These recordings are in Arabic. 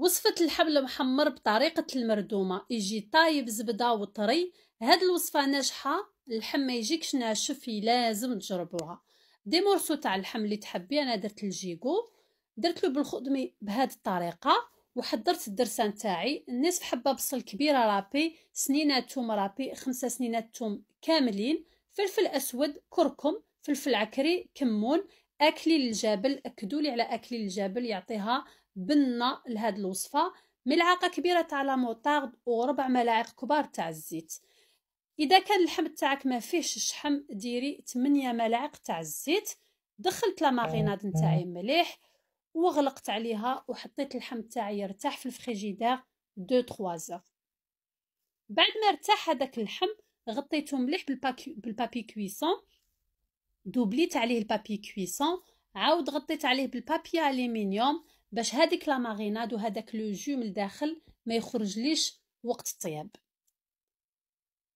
وصفة الحبل محمر بطريقة المردومة يجي طايب زبدة وطري هاد الوصفة ناجحة اللحم ما يجيكش ناشف لازم تجربوها دي مورسو تاع اللحم اللي تحبي انا درت الجيكو درت له بالخدمي بهاد الطريقه وحضرت الدرسان تاعي نصف حبه بصل كبيره رابي سنينه توم رابي خمسة سنينات توم كاملين فلفل اسود كركم فلفل عكري كمون اكلي الجبل اكدولي على اكلي الجبل يعطيها بنه لهاد الوصفه ملعقه كبيره تاع لا موطارد وربع ملاعق كبار تاع الزيت اذا كان اللحم تاعك ما فيهش الشحم ديري 8 ملاعق تاع الزيت دخلت لا ماريناد نتاعي مليح وغلقت عليها وحطيت اللحم تاعي يرتاح في الفريجيدير 2 3 بعد ما ارتاح هذاك اللحم غطيته مليح بالباكي بالبابي كويسون دوبليت عليه البابي كويسون عاود غطيت عليه بالبابي الومنيوم باش هذيك لا ماريناد وهذاك لو جو من الداخل ما يخرجليش وقت الطياب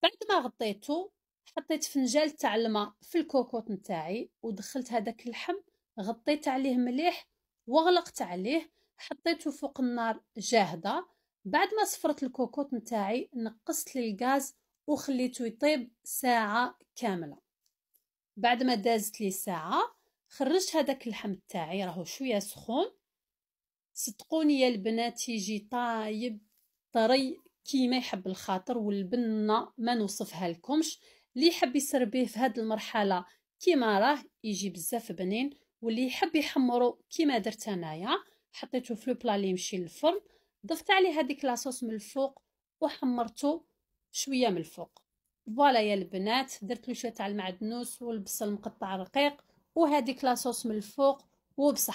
بعد ما غطيته حطيت فنجال تاع الماء في الكوكوط نتاعي ودخلت هذاك اللحم غطيت عليه مليح وغلقت عليه حطيته فوق النار جاهده بعد ما صفرت الكوكوط نتاعي نقصت للغاز وخليته يطيب ساعه كامله بعد ما دازت لي ساعه خرجت هذاك اللحم تاعي راهو شويه سخون صدقوني يا البنات يجي طايب طري كيما يحب الخاطر والبنه ما نوصفها لكمش اللي يحب يسربيه في هذه المرحله كيما راه يجي بزاف بنين واللي يحب يحمرو كيما درت انايا حطيته في لو بلا اللي يمشي للفرن ضفت عليه هذيك لاصوص من الفوق وحمرته شويه من الفوق فوالا يا البنات درت له شويه تاع المعدنوس والبصل مقطع رقيق وهذيك لاصوص من الفوق وبصح